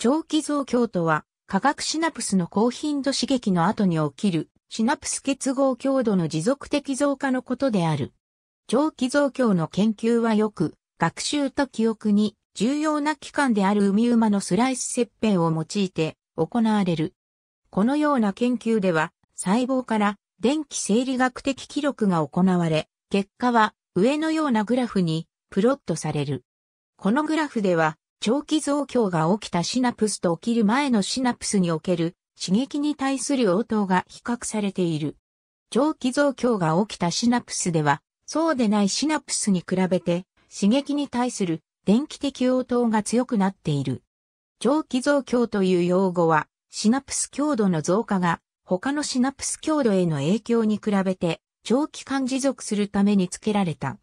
長期増強とは、化学シナプスの高頻度刺激の後に起きる、シナプス結合強度の持続的増加のことである。長期増強の研究はよく、学習と記憶に重要な器官である海馬のスライス切片を用いて行われる。このような研究では、細胞から電気生理学的記録が行われ、結果は上のようなグラフにプロットされる。このグラフでは、長期増強が起きたシナプスと起きる前のシナプスにおける刺激に対する応答が比較されている。長期増強が起きたシナプスでは、そうでないシナプスに比べて刺激に対する電気的応答が強くなっている。長期増強という用語は、シナプス強度の増加が他のシナプス強度への影響に比べて長期間持続するために付けられた。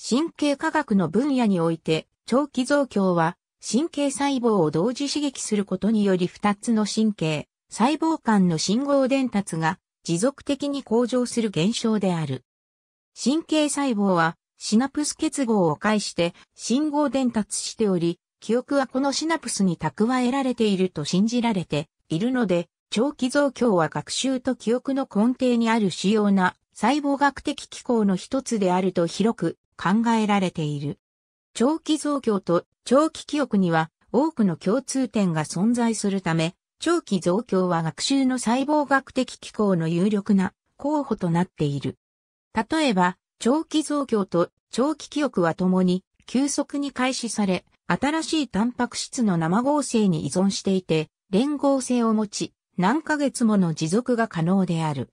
神経科学の分野において長期増強は神経細胞を同時刺激することにより2つの神経、細胞間の信号伝達が持続的に向上する現象である。神経細胞はシナプス結合を介して信号伝達しており、記憶はこのシナプスに蓄えられていると信じられているので、長期増強は学習と記憶の根底にある主要な細胞学的機構の一つであると広く考えられている。長期増強と長期記憶には多くの共通点が存在するため、長期増強は学習の細胞学的機構の有力な候補となっている。例えば、長期増強と長期記憶はともに急速に開始され、新しいタンパク質の生合成に依存していて、連合性を持ち、何ヶ月もの持続が可能である。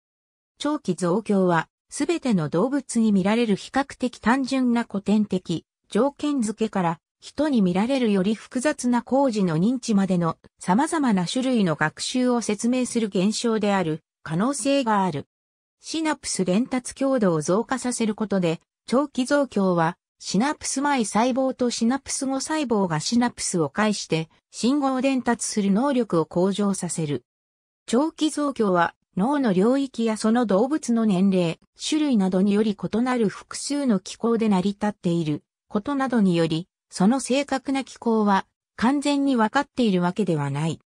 長期増強は、すべての動物に見られる比較的単純な古典的条件付けから人に見られるより複雑な工事の認知までの様々な種類の学習を説明する現象である可能性がある。シナプス伝達強度を増加させることで、長期増強はシナプス前細胞とシナプス後細胞がシナプスを介して信号伝達する能力を向上させる。長期増強は脳の領域やその動物の年齢、種類などにより異なる複数の機構で成り立っている。ことなどにより、その正確な機構は完全に分かっているわけではない。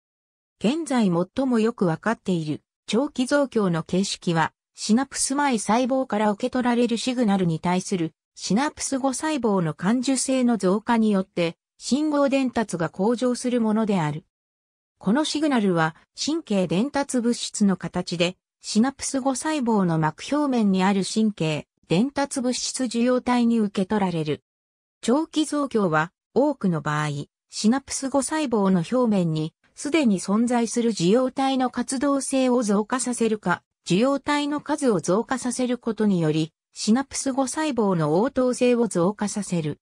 現在最もよく分かっている長期増強の形式は、シナプス前細胞から受け取られるシグナルに対するシナプス後細胞の感受性の増加によって信号伝達が向上するものである。このシグナルは神経伝達物質の形でシナプス後細胞の膜表面にある神経伝達物質受容体に受け取られる。長期増強は多くの場合、シナプス5細胞の表面にすでに存在する受容体の活動性を増加させるか、受容体の数を増加させることにより、シナプス5細胞の応答性を増加させる。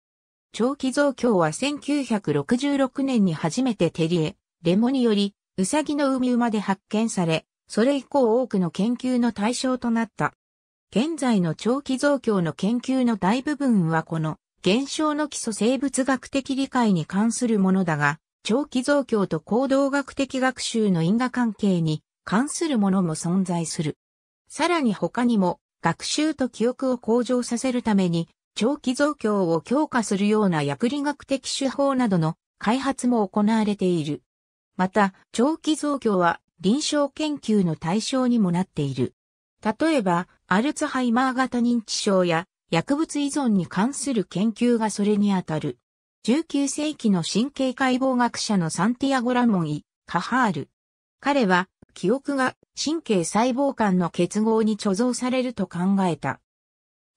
長期増強は1966年に初めてテリエ、レモにより、ウサギの海馬で発見され、それ以降多くの研究の対象となった。現在の長期増強の研究の大部分はこの現象の基礎生物学的理解に関するものだが、長期増強と行動学的学習の因果関係に関するものも存在する。さらに他にも、学習と記憶を向上させるために、長期増強を強化するような薬理学的手法などの開発も行われている。また、長期増強は臨床研究の対象にもなっている。例えば、アルツハイマー型認知症や薬物依存に関する研究がそれにあたる。19世紀の神経解剖学者のサンティアゴ・ラモン・イ・カハール。彼は、記憶が神経細胞間の結合に貯蔵されると考えた。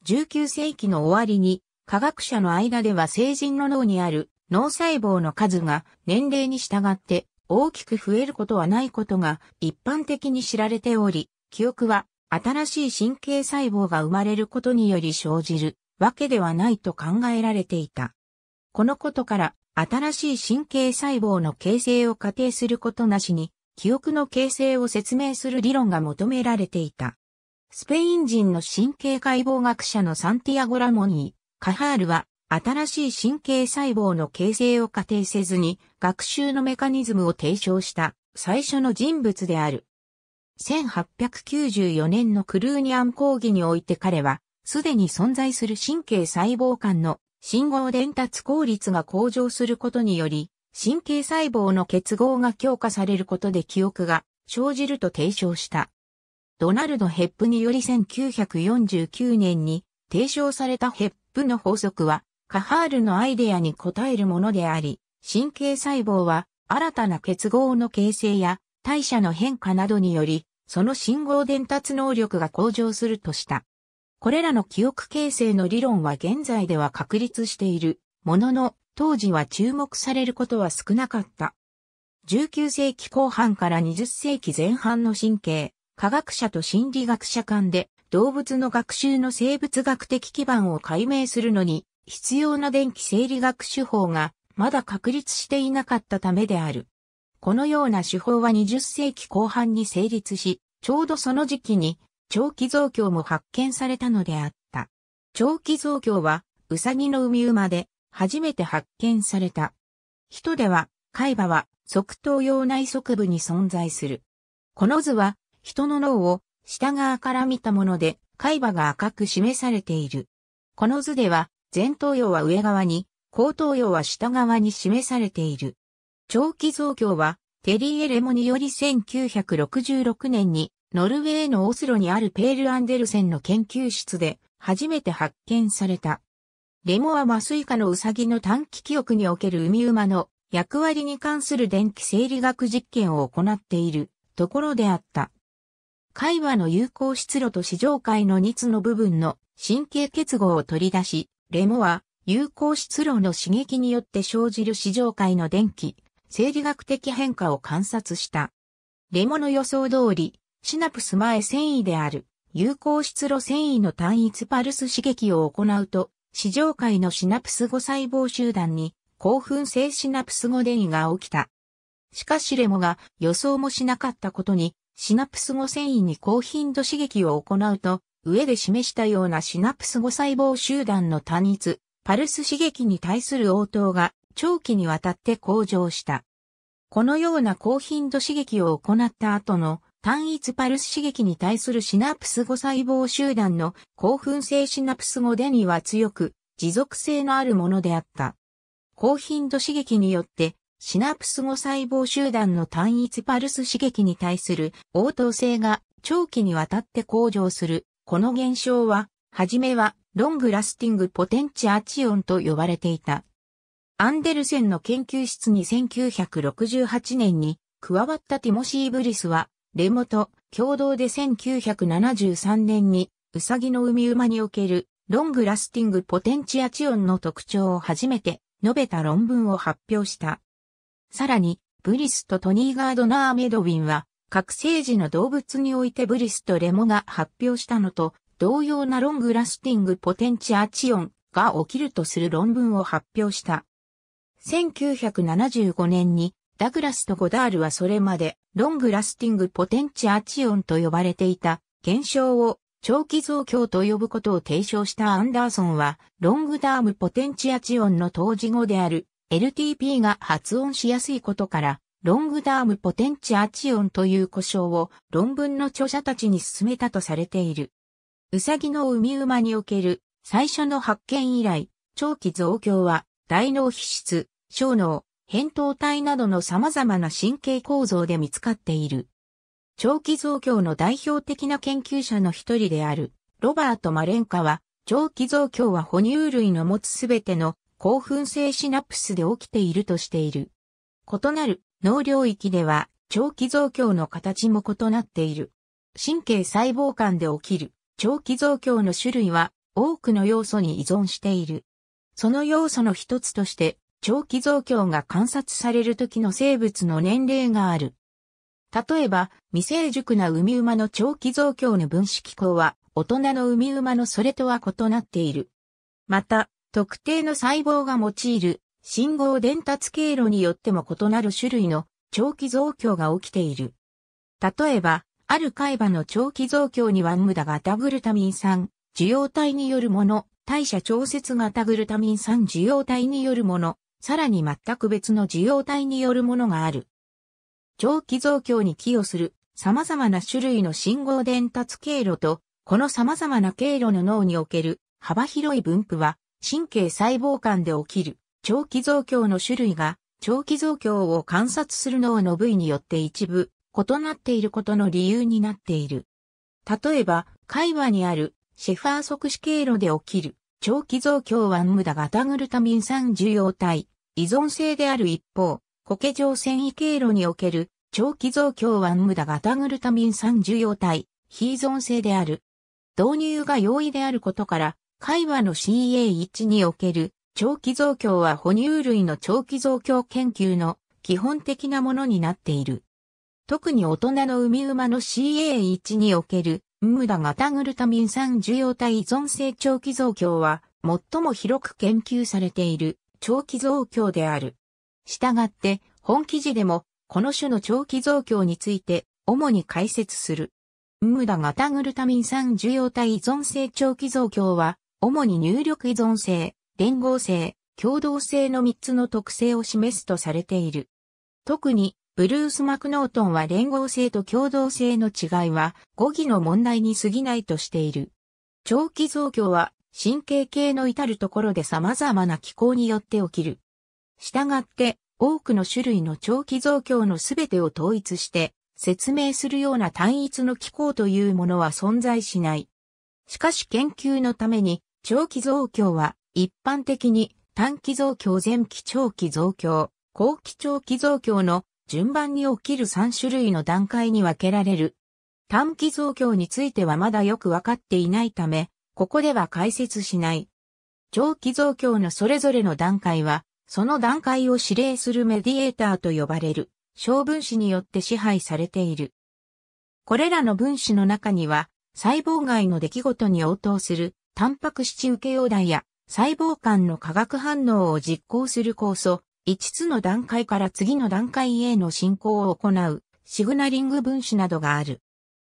19世紀の終わりに、科学者の間では成人の脳にある脳細胞の数が年齢に従って大きく増えることはないことが一般的に知られており、記憶は新しい神経細胞が生まれることにより生じるわけではないと考えられていた。このことから、新しい神経細胞の形成を仮定することなしに、記憶の形成を説明する理論が求められていた。スペイン人の神経解剖学者のサンティアゴ・ラモニー、カハールは、新しい神経細胞の形成を仮定せずに、学習のメカニズムを提唱した最初の人物である。1894年のクルーニアン講義において彼は、すでに存在する神経細胞間の信号伝達効率が向上することにより、神経細胞の結合が強化されることで記憶が生じると提唱した。ドナルド・ヘップにより1949年に提唱されたヘップの法則は、カハールのアイデアに応えるものであり、神経細胞は新たな結合の形成や代謝の変化などにより、その信号伝達能力が向上するとした。これらの記憶形成の理論は現在では確立しているものの、当時は注目されることは少なかった。19世紀後半から20世紀前半の神経、科学者と心理学者間で動物の学習の生物学的基盤を解明するのに必要な電気生理学手法がまだ確立していなかったためである。このような手法は20世紀後半に成立し、ちょうどその時期に、長期増強も発見されたのであった。長期増強は、ウサギの海馬で、初めて発見された。人では、海馬は、側頭葉内側部に存在する。この図は、人の脳を、下側から見たもので、海馬が赤く示されている。この図では、前頭葉は上側に、後頭葉は下側に示されている。長期増強は、テリー・エレモにより1966年に、ノルウェーのオスロにあるペール・アンデルセンの研究室で、初めて発見された。レモはマスイカのウサギの短期記憶における海馬の役割に関する電気生理学実験を行っているところであった。海馬の有効出路と市場界の2つの部分の神経結合を取り出し、レモは有効出路の刺激によって生じる市場界の電気生理学的変化を観察した。レモの予想通り、シナプス前繊維である、有効出路繊維の単一パルス刺激を行うと、市場界のシナプス5細胞集団に興奮性シナプス5電位が起きた。しかしレモが予想もしなかったことに、シナプス5繊維に高頻度刺激を行うと、上で示したようなシナプス5細胞集団の単一、パルス刺激に対する応答が長期にわたって向上した。このような高頻度刺激を行った後の単一パルス刺激に対するシナプス5細胞集団の興奮性シナプス5でには強く持続性のあるものであった。高頻度刺激によってシナプス5細胞集団の単一パルス刺激に対する応答性が長期にわたって向上する。この現象は、はじめはロングラスティングポテンチアチオンと呼ばれていた。アンデルセンの研究室に1968年に加わったティモシー・ブリスは、レモと共同で1973年に、ウサギの海馬におけるロングラスティングポテンチアチオンの特徴を初めて述べた論文を発表した。さらに、ブリスとトニー・ガードナー・メドウィンは、覚醒時の動物においてブリスとレモが発表したのと、同様なロングラスティングポテンチアチオンが起きるとする論文を発表した。1975年にダグラスとゴダールはそれまでロングラスティングポテンチアチオンと呼ばれていた現象を長期増強と呼ぶことを提唱したアンダーソンはロングダームポテンチアチオンの当時語である LTP が発音しやすいことからロングダームポテンチアチオンという呼称を論文の著者たちに勧めたとされている。ウサギの海馬における最初の発見以来、長期増強は大脳皮質、小脳、扁桃体などの様々な神経構造で見つかっている。長期造強の代表的な研究者の一人である、ロバート・マレンカは、長期造強は哺乳類の持つすべての興奮性シナプスで起きているとしている。異なる脳領域では、長期造強の形も異なっている。神経細胞間で起きる長期造強の種類は多くの要素に依存している。その要素の一つとして長期増強が観察される時の生物の年齢がある。例えば、未成熟な海馬の長期増強の分子機構は、大人の海馬のそれとは異なっている。また、特定の細胞が用いる信号伝達経路によっても異なる種類の長期増強が起きている。例えば、ある海馬の長期増強には無駄タグルタミン酸、受容体によるもの、代謝調節型グルタミン酸受容体によるもの、さらに全く別の受容体によるものがある。長期増強に寄与する様々な種類の信号伝達経路と、この様々な経路の脳における幅広い分布は、神経細胞間で起きる長期増強の種類が、長期増強を観察する脳の部位によって一部、異なっていることの理由になっている。例えば、海馬にあるシェファー即死経路で起きる長期増強は無駄ガタグルタミン酸受容体、依存性である一方、固形状繊維経路における長期増強は無駄型グルタミン酸受容体、非依存性である。導入が容易であることから、海馬の CA1 における長期増強は哺乳類の長期増強研究の基本的なものになっている。特に大人の海馬の CA1 における無駄型グルタミン酸受容体依存性長期増強は最も広く研究されている。長期増強である。したがって、本記事でも、この種の長期増強について、主に解説する。無駄型グルタミン酸受容体依存性長期増強は、主に入力依存性、連合性、共同性の3つの特性を示すとされている。特に、ブルース・マクノートンは連合性と共同性の違いは語義の問題に過ぎないとしている。長期増強は神経系の至るところで様々な気候によって起きる。したがって、多くの種類の長期増強のすべてを統一して、説明するような単一の気候というものは存在しない。しかし研究のために、長期増強は一般的に短期増強前期長期増強、後期長期増強の順番に起きる3種類の段階に分けられる。短期増強についてはまだよくわかっていないため、ここでは解説しない。長期増強のそれぞれの段階は、その段階を指令するメディエーターと呼ばれる、小分子によって支配されている。これらの分子の中には、細胞外の出来事に応答する、タンパク質受け容体や、細胞間の化学反応を実行する酵素、5つの段階から次の段階への進行を行う、シグナリング分子などがある。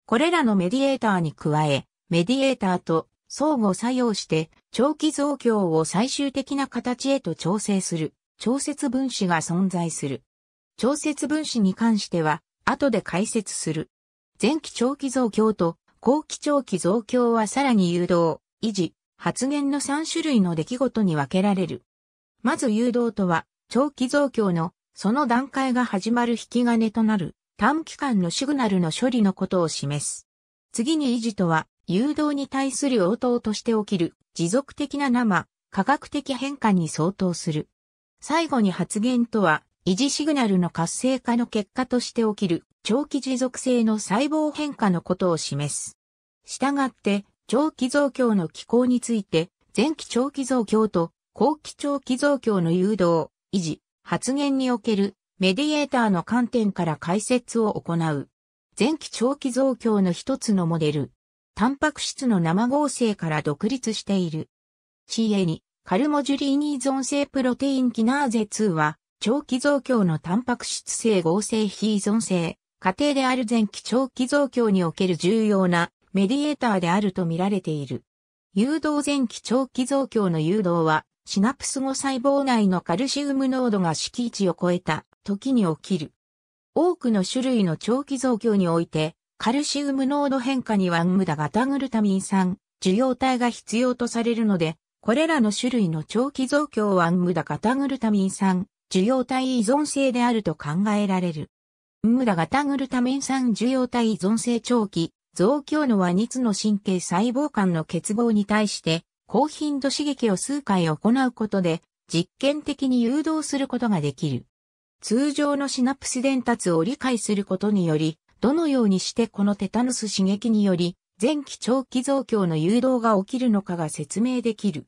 これらのメディエーターに加え、メディエーターと相互作用して長期増強を最終的な形へと調整する調節分子が存在する。調節分子に関しては後で解説する。前期長期増強と後期長期増強はさらに誘導、維持、発言の3種類の出来事に分けられる。まず誘導とは長期増強のその段階が始まる引き金となる短期間のシグナルの処理のことを示す。次に維持とは誘導に対する応答として起きる持続的な生、科学的変化に相当する。最後に発言とは、維持シグナルの活性化の結果として起きる長期持続性の細胞変化のことを示す。したがって、長期増強の機構について、前期長期増強と後期長期増強の誘導、維持、発言におけるメディエーターの観点から解説を行う。前期長期増強の一つのモデル、タンパク質の生合成から独立している。CA2、カルモジュリーニ依存性プロテインキナーゼ2は、長期増強のタンパク質性合成非依存性、過程である前期長期増強における重要なメディエーターであると見られている。誘導前期長期増強の誘導は、シナプス後細胞内のカルシウム濃度が敷地を超えた時に起きる。多くの種類の長期増強において、カルシウム濃度変化には無駄型グルタミン酸、受容体が必要とされるので、これらの種類の長期増強は無駄型グルタミン酸、受容体依存性であると考えられる。無駄型グルタミン酸受容体依存性長期、増強のは2つの神経細胞間の欠乏に対して、高頻度刺激を数回行うことで、実験的に誘導することができる。通常のシナプス伝達を理解することにより、どのようにしてこのテタヌス刺激により、前期長期増強の誘導が起きるのかが説明できる。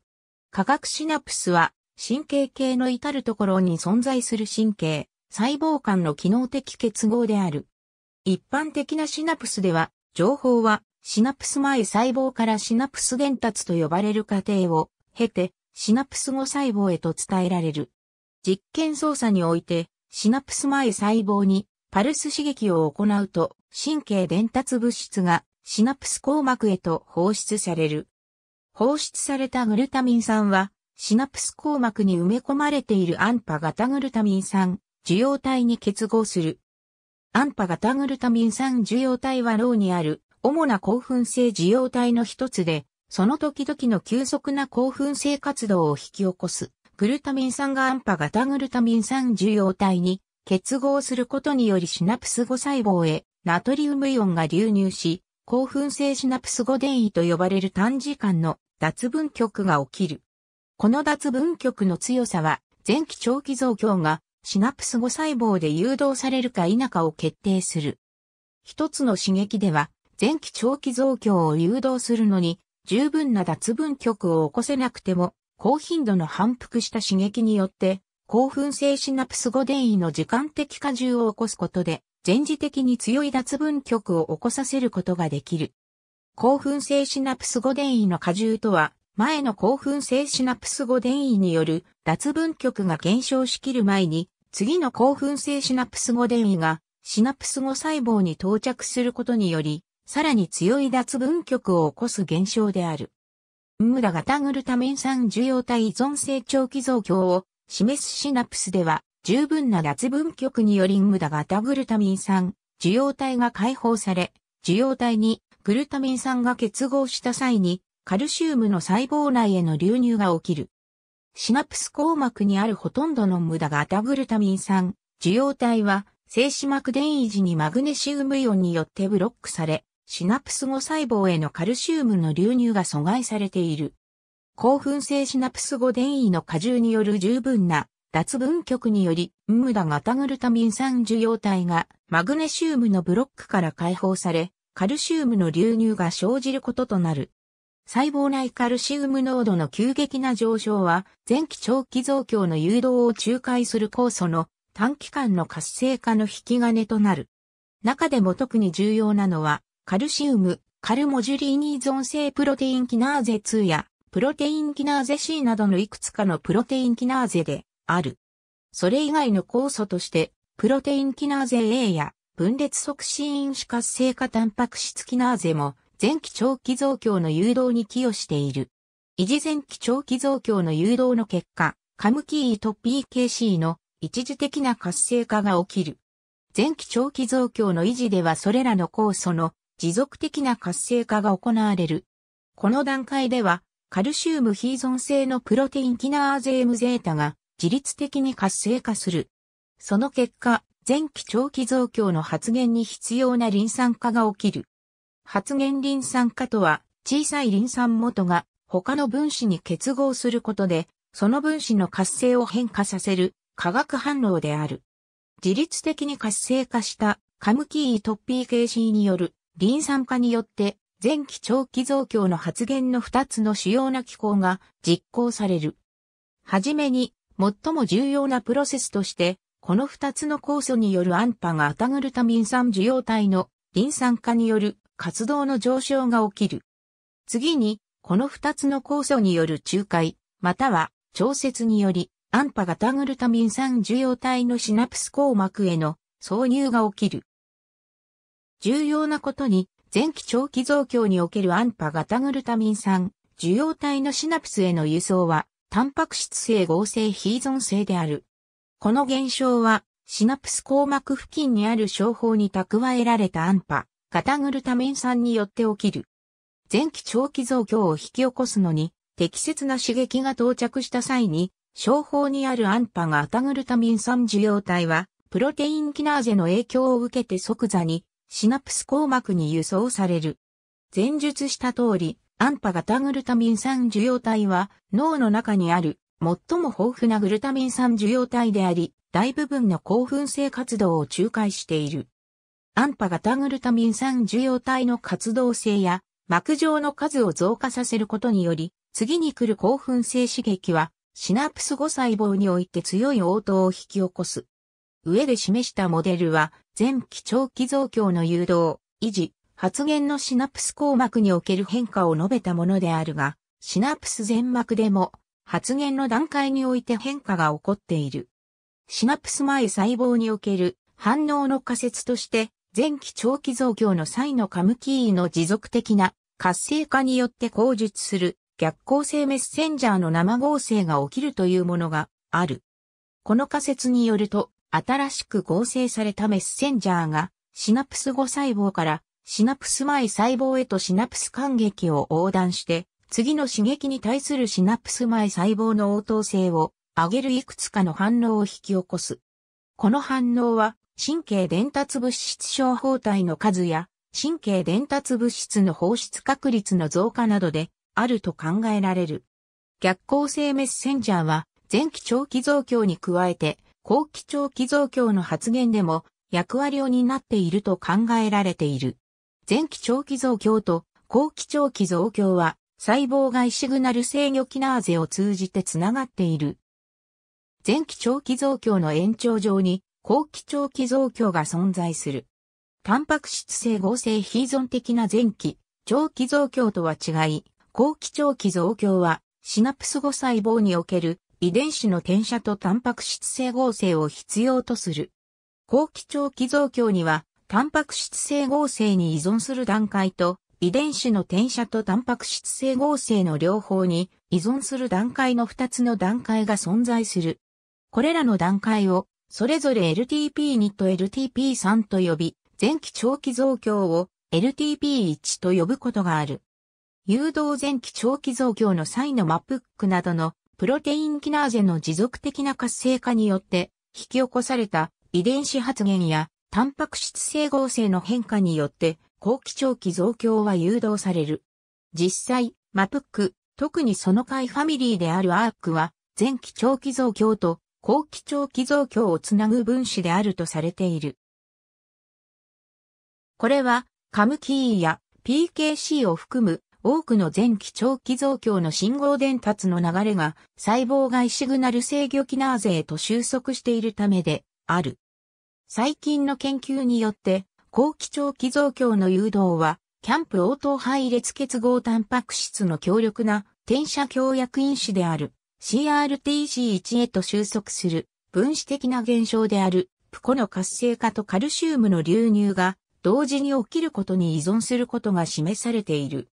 化学シナプスは、神経系の至るところに存在する神経、細胞間の機能的結合である。一般的なシナプスでは、情報はシナプス前細胞からシナプス伝達と呼ばれる過程を経て、シナプス後細胞へと伝えられる。実験操作において、シナプス前細胞にパルス刺激を行うと神経伝達物質がシナプス硬膜へと放出される。放出されたグルタミン酸はシナプス硬膜に埋め込まれているアンパ型グルタミン酸受容体に結合する。アンパ型グルタミン酸受容体は脳にある主な興奮性受容体の一つで、その時々の急速な興奮性活動を引き起こす。グルタミン酸がアンパ型グルタミン酸受容体に結合することによりシナプス5細胞へナトリウムイオンが流入し、興奮性シナプス5電位と呼ばれる短時間の脱分極が起きる。この脱分極の強さは、前期長期増強がシナプス5細胞で誘導されるか否かを決定する。一つの刺激では、前期長期増強を誘導するのに、十分な脱分極を起こせなくても、高頻度の反復した刺激によって、興奮性シナプス5電位の時間的荷重を起こすことで、前時的に強い脱分極を起こさせることができる。興奮性シナプス5電位の荷重とは、前の興奮性シナプス5電位による脱分極が減少しきる前に、次の興奮性シナプス5電位がシナプス5細胞に到着することにより、さらに強い脱分極を起こす現象である。ムラがタグルタメン酸受容体依存性長期増強を示すシナプスでは、十分な脱分極により無駄型グルタミン酸、受容体が解放され、受容体にグルタミン酸が結合した際に、カルシウムの細胞内への流入が起きる。シナプス硬膜にあるほとんどの無駄型グルタミン酸、受容体は、静止膜電位時にマグネシウムイオンによってブロックされ、シナプス後細胞へのカルシウムの流入が阻害されている。興奮性シナプス後電位の荷重による十分な脱分極により、無駄ガタグルタミン酸受容体がマグネシウムのブロックから解放され、カルシウムの流入が生じることとなる。細胞内カルシウム濃度の急激な上昇は、前期長期増強の誘導を仲介する酵素の短期間の活性化の引き金となる。中でも特に重要なのは、カルシウム、カルモジュリーニ依存性プロテインキナーゼ2や、プロテインキナーゼ C などのいくつかのプロテインキナーゼである。それ以外の酵素として、プロテインキナーゼ A や分裂促進因子活性化タンパク質キナーゼも前期長期増強の誘導に寄与している。維持前期長期増強の誘導の結果、カムキーと PKC の一時的な活性化が起きる。前期長期増強の維持ではそれらの酵素の持続的な活性化が行われる。この段階ではカルシウム非依存性のプロテインキナーゼ M ゼータが自律的に活性化する。その結果、前期長期増強の発現に必要なリン酸化が起きる。発現リン酸化とは、小さいリン酸元が他の分子に結合することで、その分子の活性を変化させる化学反応である。自律的に活性化したカムキートッピー形式によるリン酸化によって前期長期増強の発言の二つの主要な機構が実行される。はじめに、最も重要なプロセスとして、この二つの酵素によるアンパがアタグルタミン酸受容体のリン酸化による活動の上昇が起きる。次に、この二つの酵素による仲介、または調節により、アンパがタグルタミン酸受容体のシナプス硬膜への挿入が起きる。重要なことに、前期長期増強におけるアンパ型グルタミン酸、受容体のシナプスへの輸送は、タンパク質性合成非依存性である。この現象は、シナプス硬膜付近にある症法に蓄えられたアンパ、型グルタミン酸によって起きる。前期長期増強を引き起こすのに、適切な刺激が到着した際に、症法にあるアンパ型タグルタミン酸受容体は、プロテインキナーゼの影響を受けて即座にシナプス硬膜に輸送される。前述した通り、アンパ型グルタミン酸受容体は脳の中にある最も豊富なグルタミン酸受容体であり、大部分の興奮性活動を仲介している。アンパ型グルタミン酸受容体の活動性や膜上の数を増加させることにより、次に来る興奮性刺激はシナプス5細胞において強い応答を引き起こす。上で示したモデルは前期長期増強の誘導、維持、発言のシナプス硬膜における変化を述べたものであるが、シナプス全膜でも発言の段階において変化が起こっている。シナプス前細胞における反応の仮説として、前期長期増強の際のカムキーの持続的な活性化によって口述する逆行性メッセンジャーの生合成が起きるというものがある。この仮説によると、新しく合成されたメッセンジャーが、シナプス後細胞からシナプス前細胞へとシナプス間隙を横断して、次の刺激に対するシナプス前細胞の応答性を上げるいくつかの反応を引き起こす。この反応は、神経伝達物質症法体の数や、神経伝達物質の放出確率の増加などで、あると考えられる。逆行性メッセンジャーは、前期長期増強に加えて、後期長期増強の発言でも役割を担っていると考えられている。前期長期増強と後期長期増強は細胞外シグナル制御キナーゼを通じてつながっている。前期長期増強の延長上に後期長期増強が存在する。タンパク質性合成非依存的な前期長期増強とは違い、後期長期増強はシナプス後細胞における遺伝子の転写とタンパク質整合性を必要とする。後期長期増強には、タンパク質整合性に依存する段階と、遺伝子の転写とタンパク質整合性の両方に依存する段階の2つの段階が存在する。これらの段階を、それぞれ LTP2 と LTP3 と呼び、前期長期増強を LTP1 と呼ぶことがある。誘導前期長期増強の際のマップックなどのプロテインキナーゼの持続的な活性化によって引き起こされた遺伝子発現やタンパク質整合性の変化によって後期長期増強は誘導される。実際、マプック、特にその回ファミリーであるアークは前期長期増強と後期長期増強をつなぐ分子であるとされている。これは、カムキーや PKC を含む多くの前期長期増強の信号伝達の流れが細胞外シグナル制御キナーゼへと収束しているためである。最近の研究によって、後期長期増強の誘導は、キャンプ応答配列結合タンパク質の強力な転写強薬因子である CRTC1 へと収束する分子的な現象であるプコの活性化とカルシウムの流入が同時に起きることに依存することが示されている。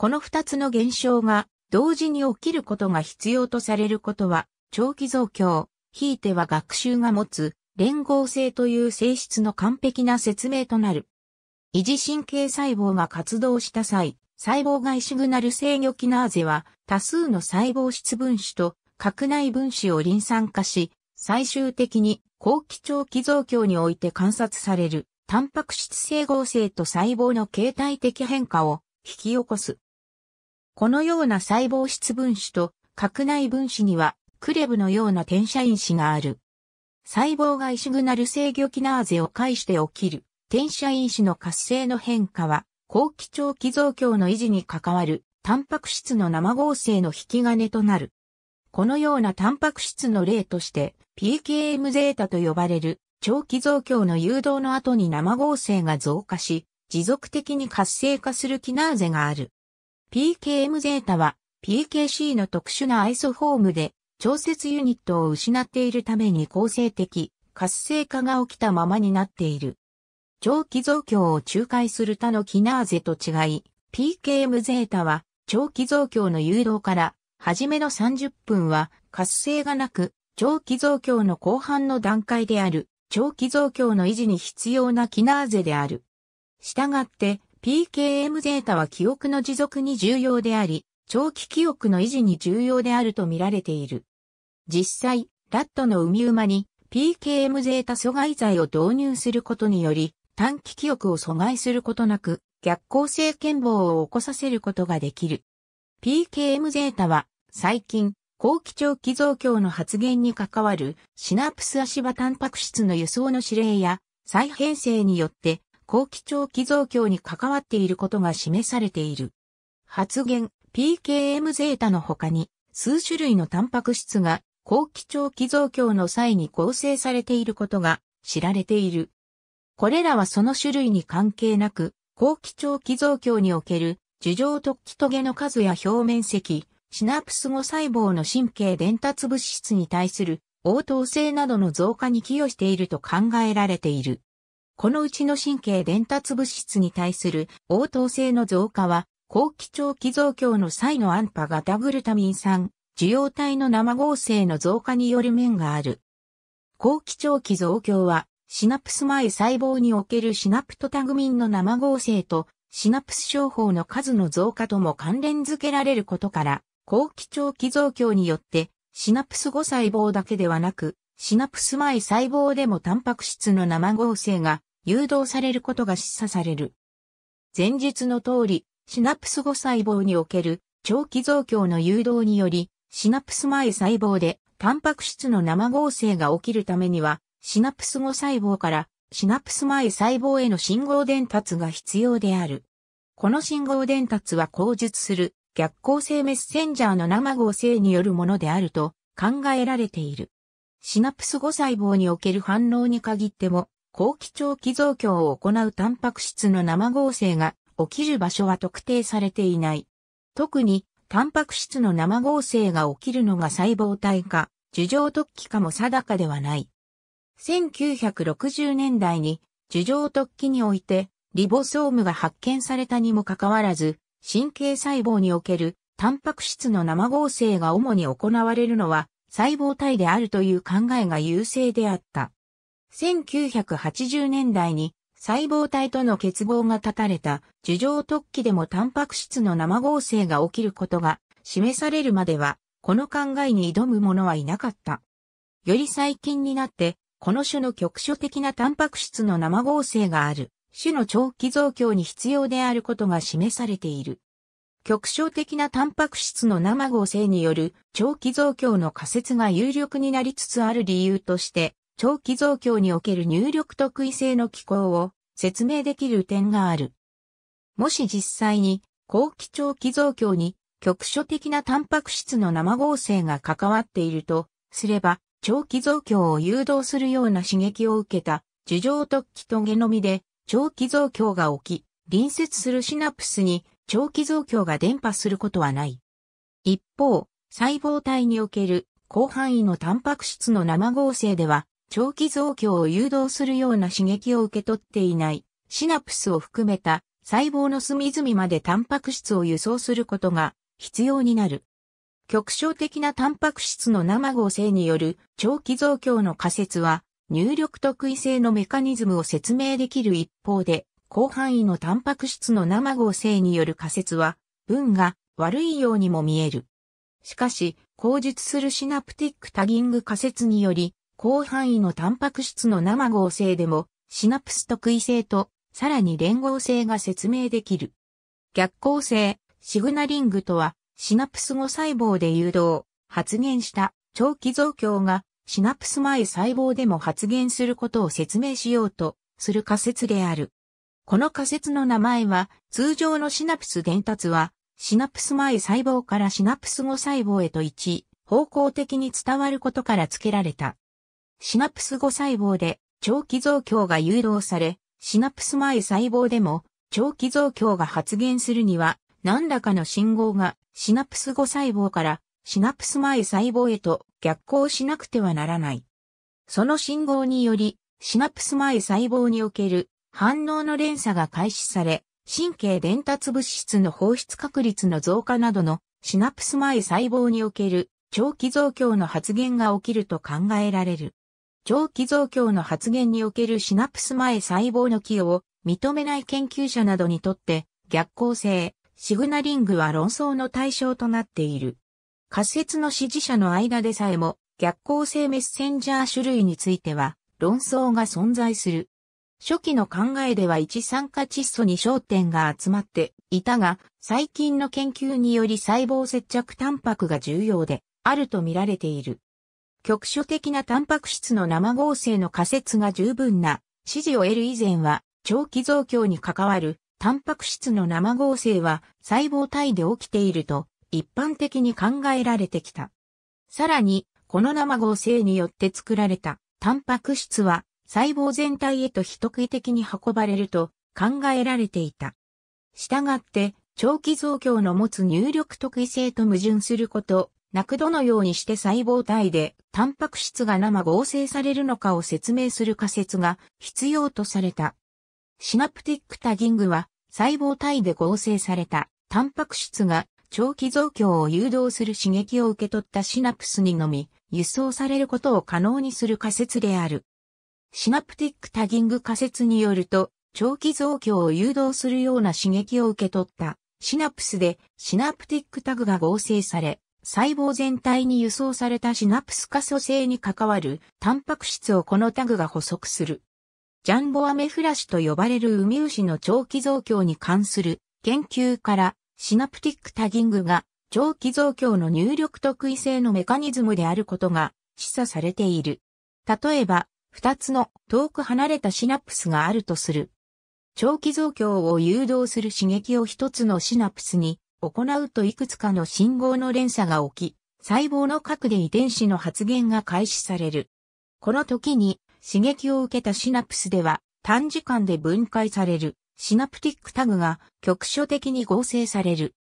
この二つの現象が同時に起きることが必要とされることは、長期増強、ひいては学習が持つ連合性という性質の完璧な説明となる。維持神経細胞が活動した際、細胞外シグナル制御キナーゼは多数の細胞質分子と核内分子を臨酸化し、最終的に後期長期増強において観察されるタンパク質整合性と細胞の形態的変化を引き起こす。このような細胞質分子と核内分子にはクレブのような転写因子がある。細胞がイシグナル制御キナーゼを介して起きる転写因子の活性の変化は後期長期増強の維持に関わるタンパク質の生合成の引き金となる。このようなタンパク質の例として p k m z と呼ばれる長期増強の誘導の後に生合成が増加し持続的に活性化するキナーゼがある。PKM ゼータは PKC の特殊なアイソフォームで調節ユニットを失っているために構成的活性化が起きたままになっている。長期増強を仲介する他のキナーゼと違い、PKM ゼータは長期増強の誘導から、初めの30分は活性がなく、長期増強の後半の段階である、長期増強の維持に必要なキナーゼである。したがって、PKMZ は記憶の持続に重要であり、長期記憶の維持に重要であると見られている。実際、ラットの海馬に PKMZ 阻害剤を導入することにより、短期記憶を阻害することなく、逆行性健忘を起こさせることができる。PKMZ は、最近、後期長期増強の発現に関わるシナプス足場タンパク質の輸送の指令や再編成によって後期長期増強に関わっていることが示されている。発現 PKM ゼータの他に数種類のタンパク質が後期長期増強の際に合成されていることが知られている。これらはその種類に関係なく、後期長期増強における樹状突起トゲの数や表面積、シナプス後細胞の神経伝達物質に対する応答性などの増加に寄与していると考えられている。このうちの神経伝達物質に対する応答性の増加は、後期長期増強の際のアンパダグルタミン酸、受容体の生合成の増加による面がある。後期長期増強は、シナプス前細胞におけるシナプトタグミンの生合成とシナプス症法の数の増加とも関連づけられることから、後期長期増強によって、シナプス5細胞だけではなく、シナプス前細胞でもタンパク質の生合成が誘導されることが示唆される。前述の通り、シナプス後細胞における長期増強の誘導により、シナプス前細胞でタンパク質の生合成が起きるためには、シナプス後細胞からシナプス前細胞への信号伝達が必要である。この信号伝達は口述する逆行性メッセンジャーの生合成によるものであると考えられている。シナプス後細胞における反応に限っても、後期長期増強を行うタンパク質の生合成が起きる場所は特定されていない。特に、タンパク質の生合成が起きるのが細胞体か、樹状突起かも定かではない。1960年代に樹状突起においてリボソームが発見されたにもかかわらず、神経細胞におけるタンパク質の生合成が主に行われるのは細胞体であるという考えが優勢であった。1980年代に細胞体との結合が断たれた樹状突起でもタンパク質の生合成が起きることが示されるまでは、この考えに挑む者はいなかった。より最近になって、この種の局所的なタンパク質の生合成がある、種の長期増強に必要であることが示されている。局所的なタンパク質の生合成による長期増強の仮説が有力になりつつある理由として、長期増強における入力特異性の機構を説明できる点がある。もし実際に後期長期増強に局所的なタンパク質の生合成が関わっているとすれば、長期増強を誘導するような刺激を受けた、樹状突起とゲノミで長期増強が起き、隣接するシナプスに長期増強が伝播することはない。一方、細胞体における広範囲のタンパク質の生合成では、長期増強を誘導するような刺激を受け取っていないシナプスを含めた細胞の隅々までタンパク質を輸送することが必要になる。局所的なタンパク質の生合成による長期増強の仮説は入力特異性のメカニズムを説明できる一方で、広範囲のタンパク質の生合成による仮説は、分が悪いようにも見える。しかし、口述するシナプティックタギング仮説により、広範囲のタンパク質の生合成でも、シナプス特異性と、さらに連合性が説明できる。逆行性、シグナリングとは、シナプス後細胞で誘導、発現した長期増強が、シナプス前細胞でも発現することを説明しようとする仮説である。この仮説の名前は、通常のシナプス伝達は、シナプス前細胞からシナプス後細胞へと一、方向的に伝わることから付けられた。シナプス後細胞で長期増強が誘導され、シナプス前細胞でも長期増強が発現するには、何らかの信号がシナプス後細胞からシナプス前細胞へと逆行しなくてはならない。その信号により、シナプス前細胞における反応の連鎖が開始され、神経伝達物質の放出確率の増加などのシナプス前細胞における長期増強の発現が起きると考えられる。長期増強の発言におけるシナプス前細胞の寄与を認めない研究者などにとって逆行性、シグナリングは論争の対象となっている。仮説の支持者の間でさえも逆行性メッセンジャー種類については論争が存在する。初期の考えでは一酸化窒素に焦点が集まっていたが、最近の研究により細胞接着タンパクが重要であると見られている。局所的なタンパク質の生合成の仮説が十分な支持を得る以前は、長期増強に関わるタンパク質の生合成は細胞体で起きていると一般的に考えられてきた。さらに、この生合成によって作られたタンパク質は細胞全体へと非特異的に運ばれると考えられていた。したがって、長期増強の持つ入力特異性と矛盾することなくどのようにして細胞体でタンパク質が生合成されるのかを説明する仮説が必要とされた。シナプティックタギングは細胞体で合成されたタンパク質が長期増強を誘導する刺激を受け取ったシナプスにのみ輸送されることを可能にする仮説である。シナプティックタギング仮説によると長期増強を誘導するような刺激を受け取ったシナプスでシナプティックタグが合成され細胞全体に輸送されたシナプス化塑性に関わるタンパク質をこのタグが補足する。ジャンボアメフラシと呼ばれるウミウシの長期増強に関する研究からシナプティックタギングが長期増強の入力特異性のメカニズムであることが示唆されている。例えば、二つの遠く離れたシナプスがあるとする。長期増強を誘導する刺激を一つのシナプスに行うといくつかの信号の連鎖が起き、細胞の核で遺伝子の発現が開始される。この時に刺激を受けたシナプスでは短時間で分解されるシナプティックタグが局所的に合成される。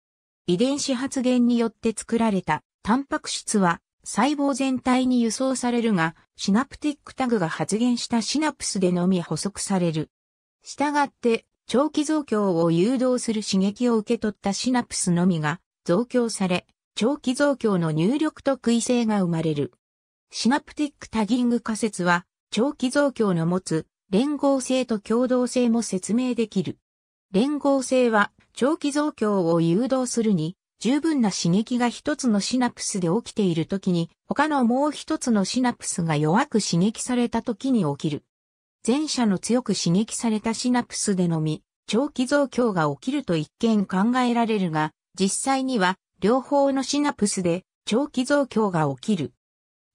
遺伝子発現によって作られたタンパク質は細胞全体に輸送されるが、シナプティックタグが発現したシナプスでのみ補足される。したがって長期増強を誘導する刺激を受け取ったシナプスのみが増強され、長期増強の入力と異性が生まれる。シナプティックタギング仮説は、長期増強の持つ連合性と共同性も説明できる。連合性は、長期増強を誘導するに、十分な刺激が一つのシナプスで起きている時に、他のもう一つのシナプスが弱く刺激された時に起きる。前者の強く刺激されたシナプスでのみ、長期増強が起きると一見考えられるが、実際には両方のシナプスで長期増強が起きる。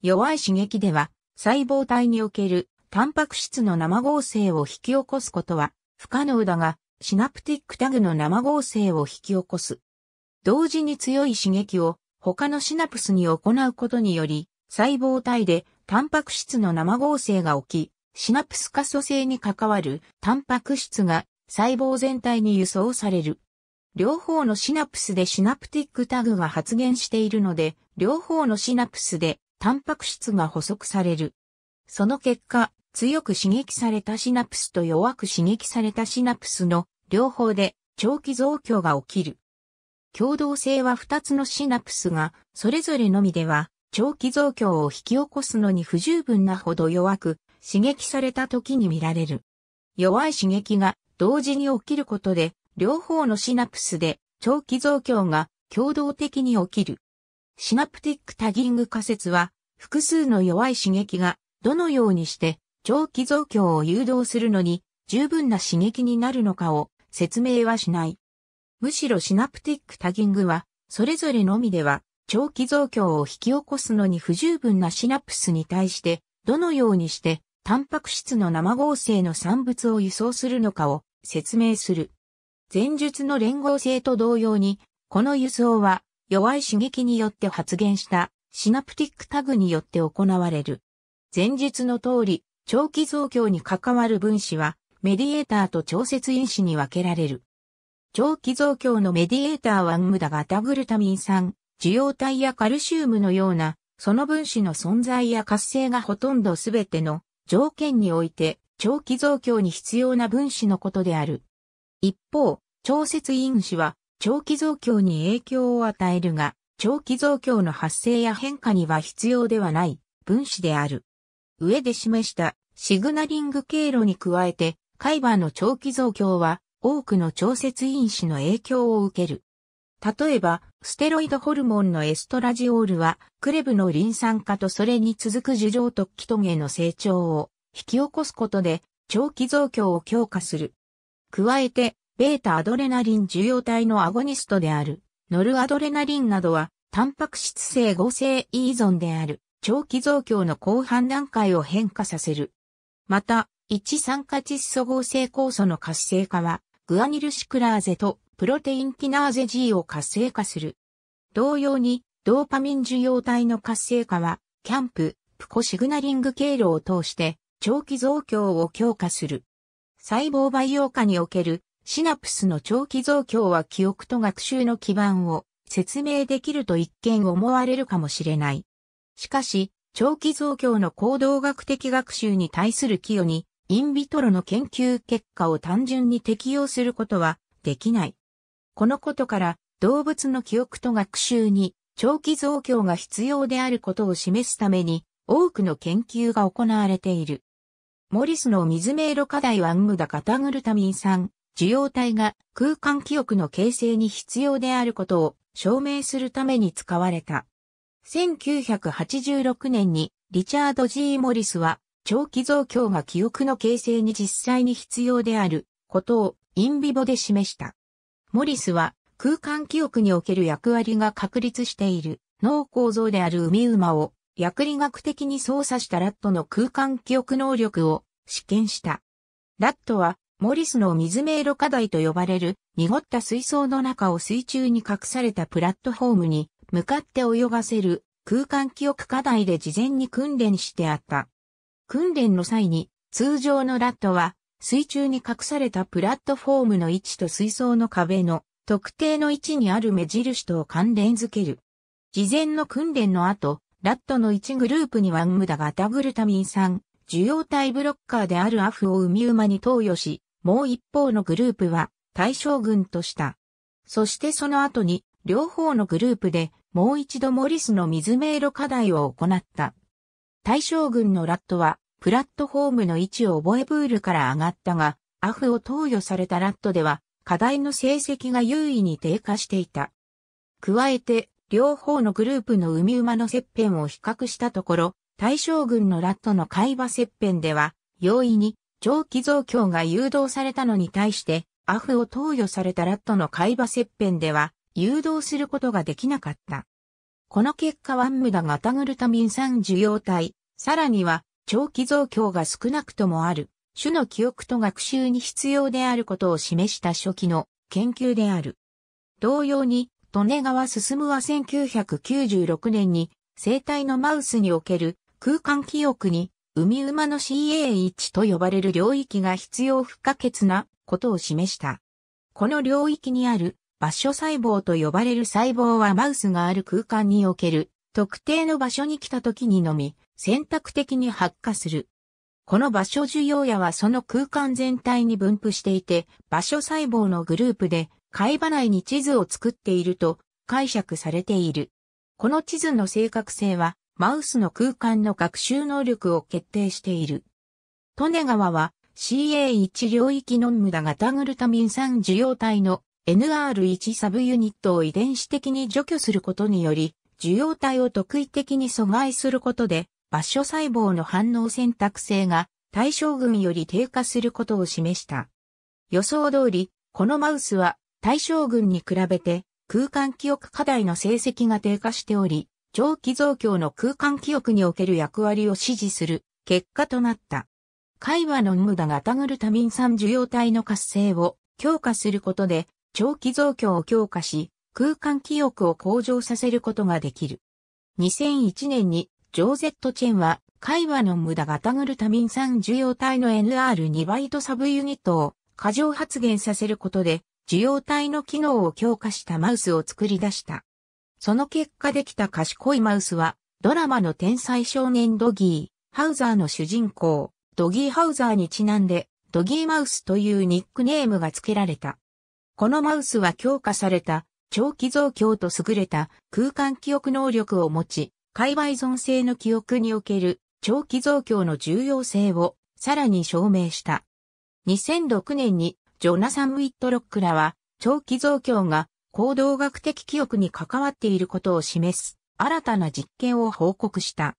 弱い刺激では細胞体におけるタンパク質の生合成を引き起こすことは不可能だが、シナプティックタグの生合成を引き起こす。同時に強い刺激を他のシナプスに行うことにより、細胞体でタンパク質の生合成が起き、シナプス可塑性に関わるタンパク質が細胞全体に輸送される。両方のシナプスでシナプティックタグが発現しているので、両方のシナプスでタンパク質が補足される。その結果、強く刺激されたシナプスと弱く刺激されたシナプスの両方で長期増強が起きる。共同性は2つのシナプスがそれぞれのみでは長期増強を引き起こすのに不十分なほど弱く、刺激された時に見られる。弱い刺激が同時に起きることで、両方のシナプスで長期増強が共同的に起きる。シナプティックタギング仮説は、複数の弱い刺激がどのようにして長期増強を誘導するのに十分な刺激になるのかを説明はしない。むしろシナプティックタギングは、それぞれのみでは長期増強を引き起こすのに不十分なシナプスに対して、どのようにしてタンパク質の生合成の産物を輸送するのかを説明する。前述の連合性と同様に、この輸送は弱い刺激によって発現したシナプティックタグによって行われる。前述の通り、長期増強に関わる分子は、メディエーターと調節因子に分けられる。長期増強のメディエーターはムダがタグルタミン酸、受容体やカルシウムのような、その分子の存在や活性がほとんどすべての条件において、長期増強に必要な分子のことである。一方、調節因子は、長期増強に影響を与えるが、長期増強の発生や変化には必要ではない分子である。上で示したシグナリング経路に加えて、海馬の長期増強は多くの調節因子の影響を受ける。例えば、ステロイドホルモンのエストラジオールは、クレブのリン酸化とそれに続く樹状突起トゲの成長を引き起こすことで、長期増強を強化する。加えて、ベータアドレナリン受容体のアゴニストである、ノルアドレナリンなどは、タンパク質性合成依存である、長期増強の後半段階を変化させる。また、一酸化窒素合成酵素の活性化は、グアニルシクラーゼとプロテインキナーゼ G を活性化する。同様に、ドーパミン受容体の活性化は、キャンプ、プコシグナリング経路を通して、長期増強を強化する。細胞培養化におけるシナプスの長期増強は記憶と学習の基盤を説明できると一見思われるかもしれない。しかし、長期増強の行動学的学習に対する寄与に、インビトロの研究結果を単純に適用することはできない。このことから動物の記憶と学習に長期増強が必要であることを示すために多くの研究が行われている。モリスの水迷路課題はングダカタグルタミン酸、受容体が空間記憶の形成に必要であることを証明するために使われた。1986年にリチャード・ G・ モリスは長期増強が記憶の形成に実際に必要であることをインビボで示した。モリスは空間記憶における役割が確立している脳構造である海馬を薬理学的に操作したラットの空間記憶能力を試験した。ラットはモリスの水迷路課題と呼ばれる濁った水槽の中を水中に隠されたプラットフォームに向かって泳がせる空間記憶課題で事前に訓練してあった。訓練の際に通常のラットは水中に隠されたプラットフォームの位置と水槽の壁の特定の位置にある目印とを関連づける。事前の訓練の後、ラットの1グループには無ムダがダブルタミン酸、受容体ブロッカーであるアフを海馬に投与し、もう一方のグループは対象群とした。そしてその後に、両方のグループでもう一度モリスの水迷路課題を行った。対象群のラットはプラットフォームの位置を覚えブールから上がったが、アフを投与されたラットでは、課題の成績が優位に低下していた。加えて、両方のグループの海馬の切片を比較したところ、対象群のラットの海馬切片では、容易に長期増強が誘導されたのに対して、アフを投与されたラットの海馬切片では、誘導することができなかった。この結果ワンムダガタグルタミン酸受容体、さらには長期増強が少なくともある、種の記憶と学習に必要であることを示した初期の研究である。同様に、利根川進は1996年に生体のマウスにおける空間記憶に海馬の CA1 と呼ばれる領域が必要不可欠なことを示した。この領域にある場所細胞と呼ばれる細胞はマウスがある空間における特定の場所に来た時にのみ選択的に発火する。この場所受容野はその空間全体に分布していて、場所細胞のグループで、海馬内に地図を作っていると解釈されている。この地図の正確性は、マウスの空間の学習能力を決定している。利根川は CA1 領域の無駄型グルタミン酸受容体の NR1 サブユニットを遺伝子的に除去することにより、受容体を特異的に阻害することで場所細胞の反応選択性が対象群より低下することを示した。予想通り、このマウスは対象群に比べて空間記憶課題の成績が低下しており、長期増強の空間記憶における役割を支持する結果となった。会話の無駄がタグルタミン酸受容体の活性を強化することで、長期増強を強化し、空間記憶を向上させることができる。2001年にジョーゼットチェンは、会話の無駄がタグルタミン酸受容体の NR2 バイトサブユニットを過剰発現させることで、受容体の機能を強化したマウスを作り出した。その結果できた賢いマウスは、ドラマの天才少年ドギー、ハウザーの主人公、ドギーハウザーにちなんで、ドギーマウスというニックネームが付けられた。このマウスは強化された、長期増強と優れた空間記憶能力を持ち、界隈存性の記憶における長期増強の重要性をさらに証明した。2006年にジョナサン・ウィットロックらは長期増強が行動学的記憶に関わっていることを示す新たな実験を報告した。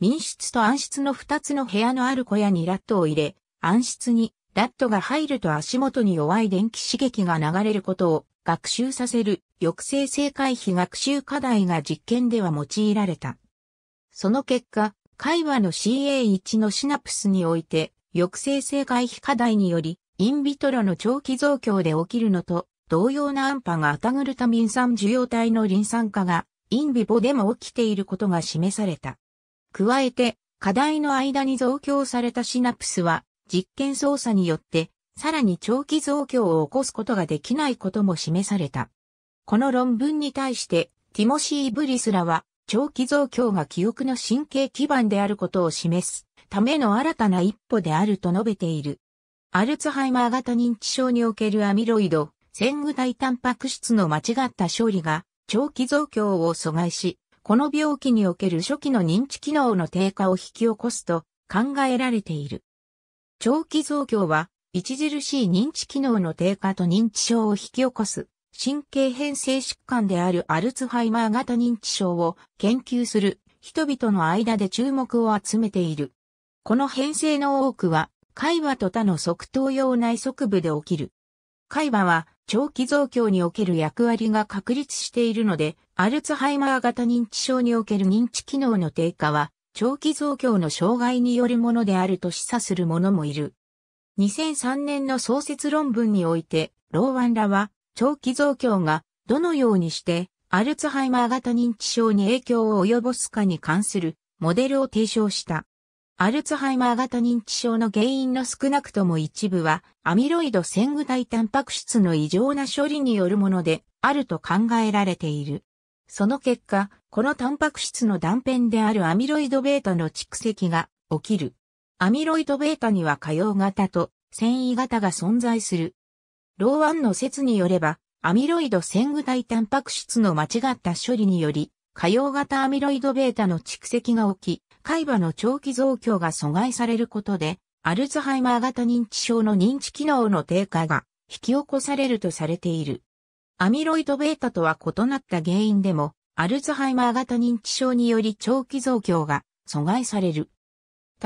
民室と暗室の2つの部屋のある小屋にラットを入れ、暗室にラットが入ると足元に弱い電気刺激が流れることを学習させる抑制性回避学習課題が実験では用いられた。その結果、会話の CA1 のシナプスにおいて、抑制性回避課題により、インビトロの長期増強で起きるのと、同様なン波がアタグルタミン酸受容体のリン酸化が、インビボでも起きていることが示された。加えて、課題の間に増強されたシナプスは、実験操作によってさらに長期増強を起こすことができないことも示された。この論文に対して、ティモシー・ブリスらは、長期増強が記憶の神経基盤であることを示すための新たな一歩であると述べている。アルツハイマー型認知症におけるアミロイド、先具体タンパク質の間違った処理が長期増強を阻害し、この病気における初期の認知機能の低下を引き起こすと考えられている。長期増強は著しい認知機能の低下と認知症を引き起こす神経変性疾患であるアルツハイマー型認知症を研究する人々の間で注目を集めている。この変性の多くは海馬と他の側頭用内側部で起きる。海馬は長期増強における役割が確立しているので、アルツハイマー型認知症における認知機能の低下は長期増強の障害によるものであると示唆する者もいる。2003年の創設論文において、ローワンらは、長期増強が、どのようにして、アルツハイマー型認知症に影響を及ぼすかに関する、モデルを提唱した。アルツハイマー型認知症の原因の少なくとも一部は、アミロイド線具体タンパク質の異常な処理によるもので、あると考えられている。その結果、このタンパク質の断片であるアミロイドベータの蓄積が起きる。アミロイド β には可用型と繊維型が存在する。ローアンの説によれば、アミロイド線具体タンパク質の間違った処理により、可用型アミロイド β の蓄積が起き、海馬の長期増強が阻害されることで、アルツハイマー型認知症の認知機能の低下が引き起こされるとされている。アミロイド β とは異なった原因でも、アルツハイマー型認知症により長期増強が阻害される。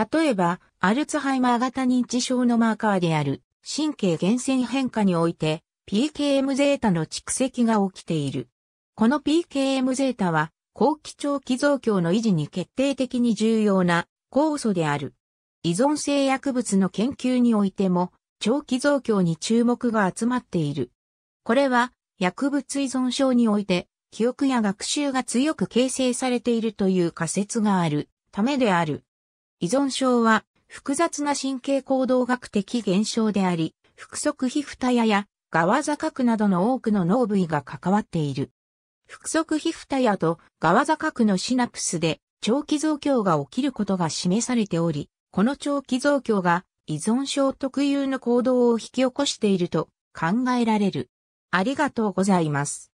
例えば、アルツハイマー型認知症のマーカーである神経源泉変化において p k m z の蓄積が起きている。この p k m z は後期長期増強の維持に決定的に重要な酵素である。依存性薬物の研究においても長期増強に注目が集まっている。これは薬物依存症において記憶や学習が強く形成されているという仮説があるためである。依存症は複雑な神経行動学的現象であり、腹側皮蓋やや、側座核などの多くの脳部位が関わっている。腹側皮蓋やと側座核のシナプスで長期増強が起きることが示されており、この長期増強が依存症特有の行動を引き起こしていると考えられる。ありがとうございます。